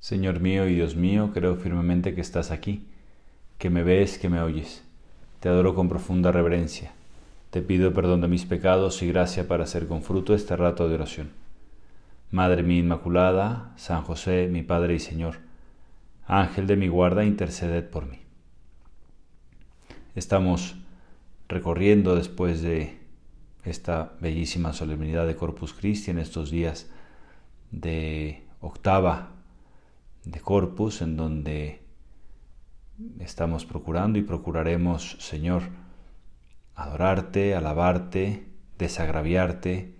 Señor mío y Dios mío, creo firmemente que estás aquí, que me ves, que me oyes. Te adoro con profunda reverencia. Te pido perdón de mis pecados y gracia para hacer con fruto este rato de oración. Madre mía Inmaculada, San José, mi Padre y Señor, Ángel de mi guarda, interceded por mí. Estamos recorriendo después de esta bellísima solemnidad de Corpus Christi en estos días de octava de corpus en donde estamos procurando y procuraremos, Señor, adorarte, alabarte, desagraviarte,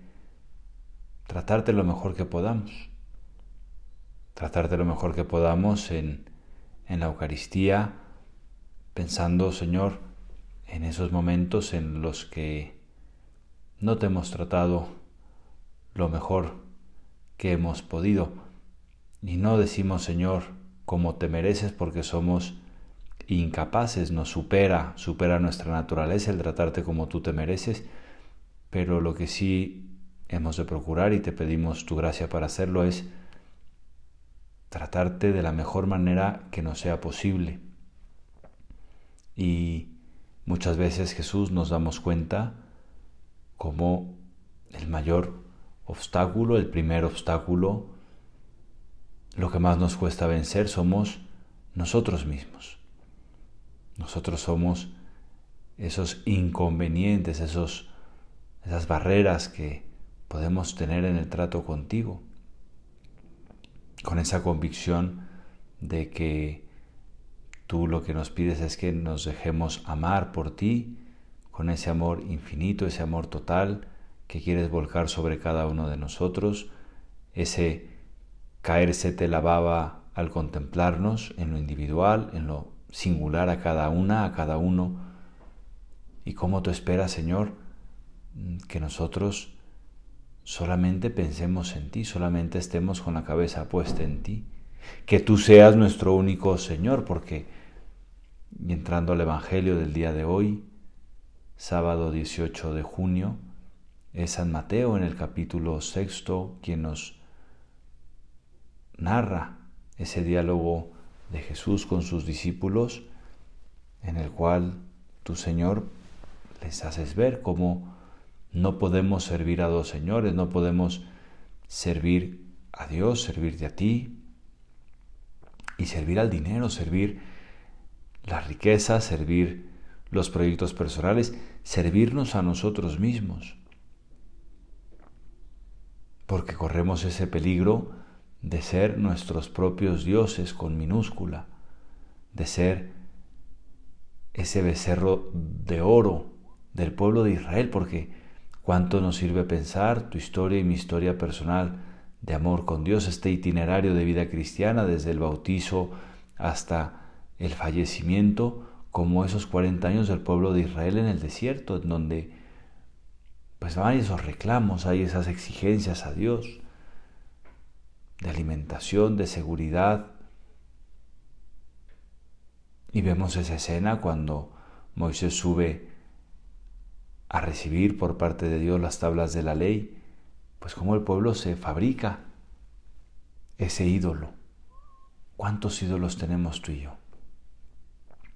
tratarte lo mejor que podamos. Tratarte lo mejor que podamos en, en la Eucaristía, pensando, Señor, en esos momentos en los que no te hemos tratado lo mejor que hemos podido y no decimos Señor como te mereces porque somos incapaces, nos supera, supera nuestra naturaleza el tratarte como tú te mereces, pero lo que sí hemos de procurar y te pedimos tu gracia para hacerlo es tratarte de la mejor manera que nos sea posible. Y muchas veces Jesús nos damos cuenta como el mayor obstáculo, el primer obstáculo lo que más nos cuesta vencer somos nosotros mismos. Nosotros somos esos inconvenientes, esos, esas barreras que podemos tener en el trato contigo, con esa convicción de que tú lo que nos pides es que nos dejemos amar por ti, con ese amor infinito, ese amor total que quieres volcar sobre cada uno de nosotros, ese caerse te lavaba al contemplarnos en lo individual, en lo singular a cada una, a cada uno. ¿Y cómo tú esperas, Señor, que nosotros solamente pensemos en ti, solamente estemos con la cabeza puesta en ti? Que tú seas nuestro único Señor, porque, entrando al Evangelio del día de hoy, sábado 18 de junio, es San Mateo en el capítulo sexto quien nos narra ese diálogo de Jesús con sus discípulos, en el cual tu Señor les haces ver cómo no podemos servir a dos señores, no podemos servir a Dios, servirte a ti y servir al dinero, servir la riqueza, servir los proyectos personales, servirnos a nosotros mismos. Porque corremos ese peligro de ser nuestros propios dioses con minúscula, de ser ese becerro de oro del pueblo de Israel, porque cuánto nos sirve pensar tu historia y mi historia personal de amor con Dios, este itinerario de vida cristiana desde el bautizo hasta el fallecimiento, como esos 40 años del pueblo de Israel en el desierto, en donde pues hay esos reclamos, hay esas exigencias a Dios, de alimentación, de seguridad. Y vemos esa escena cuando Moisés sube a recibir por parte de Dios las tablas de la ley, pues cómo el pueblo se fabrica ese ídolo. ¿Cuántos ídolos tenemos tú y yo?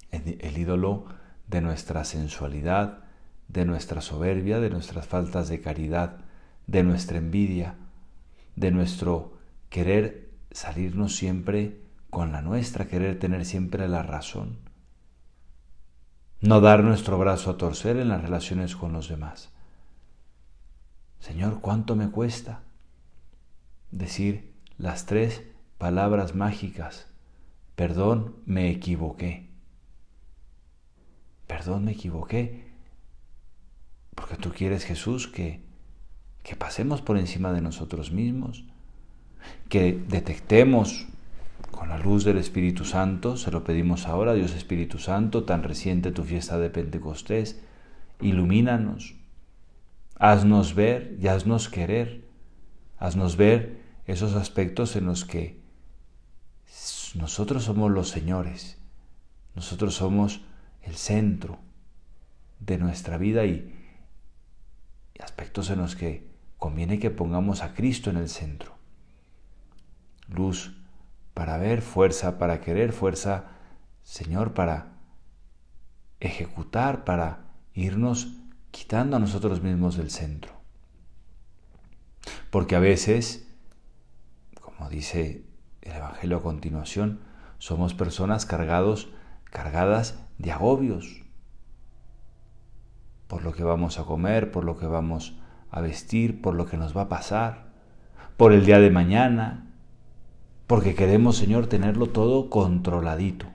El, el, ídolo de nuestra sensualidad, de nuestra soberbia, de nuestras faltas de caridad, de nuestra envidia, de nuestro querer salirnos siempre con la nuestra, querer tener siempre la razón, no dar nuestro brazo a torcer en las relaciones con los demás. Señor, ¿cuánto me cuesta decir las tres palabras mágicas? Perdón, me equivoqué. Perdón, me equivoqué. Porque tú quieres, Jesús, que, que pasemos por encima de nosotros mismos, que detectemos con la luz del Espíritu Santo, se lo pedimos ahora, Dios Espíritu Santo, tan reciente tu fiesta de Pentecostés, ilumínanos, haznos ver y haznos querer, haznos ver esos aspectos en los que nosotros somos los señores, nosotros somos el centro de nuestra vida y aspectos en los que conviene que pongamos a Cristo en el centro luz para ver fuerza, para querer fuerza, Señor, para ejecutar, para irnos quitando a nosotros mismos del centro. Porque a veces, como dice el Evangelio a continuación, somos personas cargados, cargadas de agobios por lo que vamos a comer, por lo que vamos a vestir, por lo que nos va a pasar, por el día de mañana, porque queremos, Señor, tenerlo todo controladito,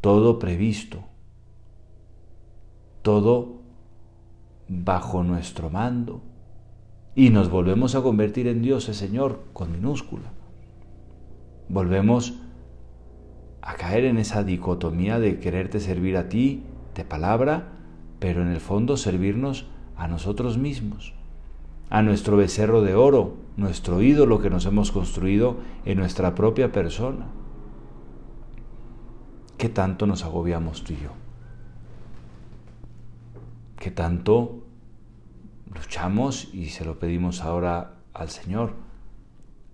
todo previsto, todo bajo nuestro mando. Y nos volvemos a convertir en dioses, Señor, con minúscula. Volvemos a caer en esa dicotomía de quererte servir a ti, de palabra, pero en el fondo servirnos a nosotros mismos a nuestro becerro de oro, nuestro ídolo que nos hemos construido en nuestra propia persona. ¿Qué tanto nos agobiamos tú y yo? ¿Qué tanto luchamos y se lo pedimos ahora al Señor?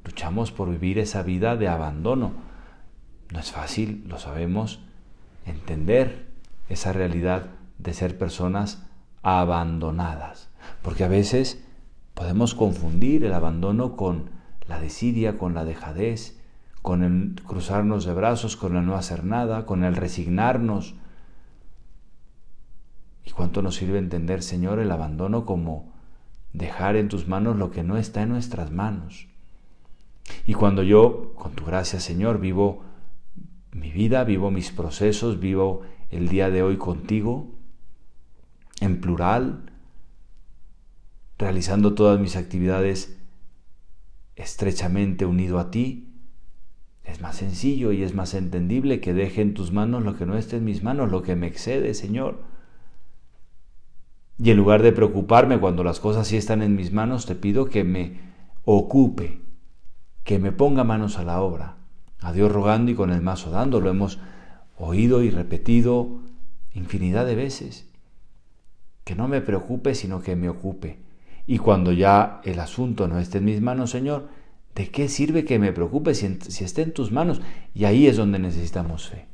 Luchamos por vivir esa vida de abandono. No es fácil, lo sabemos, entender esa realidad de ser personas abandonadas. Porque a veces Podemos confundir el abandono con la desidia, con la dejadez, con el cruzarnos de brazos, con el no hacer nada, con el resignarnos. ¿Y cuánto nos sirve entender, Señor, el abandono como dejar en tus manos lo que no está en nuestras manos? Y cuando yo, con tu gracia, Señor, vivo mi vida, vivo mis procesos, vivo el día de hoy contigo, en plural, realizando todas mis actividades estrechamente unido a ti, es más sencillo y es más entendible que deje en tus manos lo que no esté en mis manos, lo que me excede, Señor. Y en lugar de preocuparme cuando las cosas sí están en mis manos, te pido que me ocupe, que me ponga manos a la obra. A Dios rogando y con el mazo dando, lo hemos oído y repetido infinidad de veces. Que no me preocupe, sino que me ocupe. Y cuando ya el asunto no esté en mis manos, Señor, ¿de qué sirve que me preocupe si, esté en tus manos? Y ahí es donde necesitamos fe.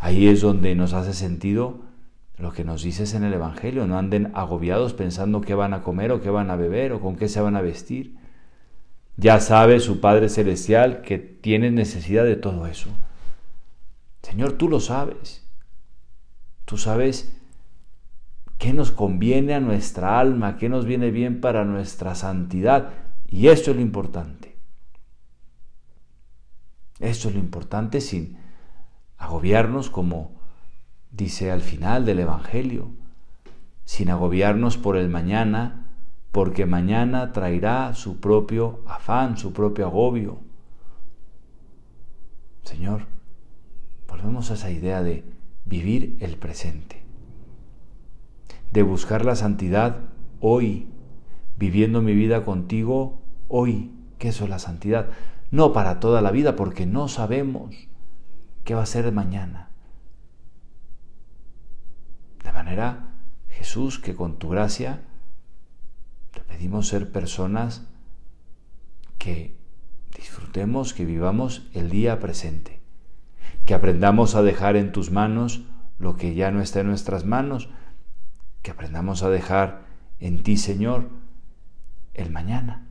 Ahí es donde nos hace sentido lo que nos dices en el Evangelio. No anden agobiados pensando qué van a comer o qué van a beber o con qué se van a vestir. Ya sabe su Padre Celestial que tiene necesidad de todo eso. Señor, tú lo sabes. Tú sabes qué nos conviene a nuestra alma, qué nos viene bien para nuestra santidad. Y esto es lo importante. Eso es lo importante sin agobiarnos como dice al final del Evangelio, sin agobiarnos por el mañana, porque mañana traerá su propio afán, su propio agobio. Señor, volvemos a esa idea de vivir el presente de buscar la santidad hoy, viviendo mi vida contigo hoy, que eso es la santidad. No para toda la vida, porque no sabemos qué va a ser mañana. De manera, Jesús, que con tu gracia te pedimos ser personas que disfrutemos, que vivamos el día presente, que aprendamos a dejar en tus manos lo que ya no está en nuestras manos, que aprendamos a dejar en ti, Señor, el mañana.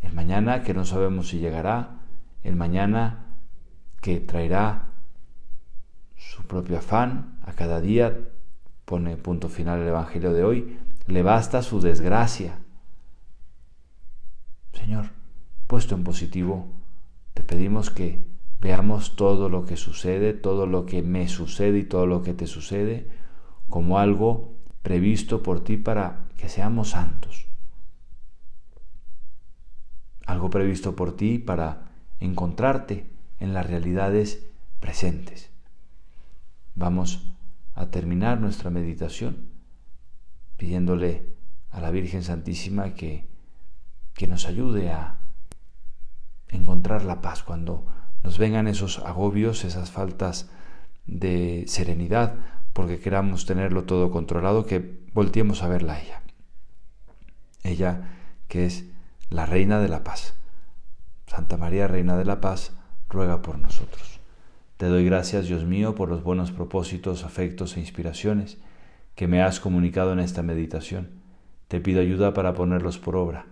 El mañana que no sabemos si llegará, el mañana que traerá su propio afán a cada día, pone punto final el Evangelio de hoy, le basta su desgracia. Señor, puesto en positivo, te pedimos que veamos todo lo que sucede, todo lo que me sucede y todo lo que te sucede como algo previsto por ti para que seamos santos. Algo previsto por ti para encontrarte en las realidades presentes. Vamos a terminar nuestra meditación pidiéndole a la Virgen Santísima que, que nos ayude a encontrar la paz cuando nos vengan esos agobios, esas faltas de serenidad, porque queramos tenerlo todo controlado, que volteemos a verla a ella. Ella que es la Reina de la Paz. Santa María, Reina de la Paz, ruega por nosotros. Te doy gracias, Dios mío, por los buenos propósitos, afectos e inspiraciones que me has comunicado en esta meditación. Te pido ayuda para ponerlos por obra.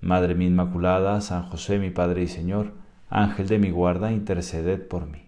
Madre mi Inmaculada, San José mi Padre y Señor, Ángel de mi guarda, interceded por mí.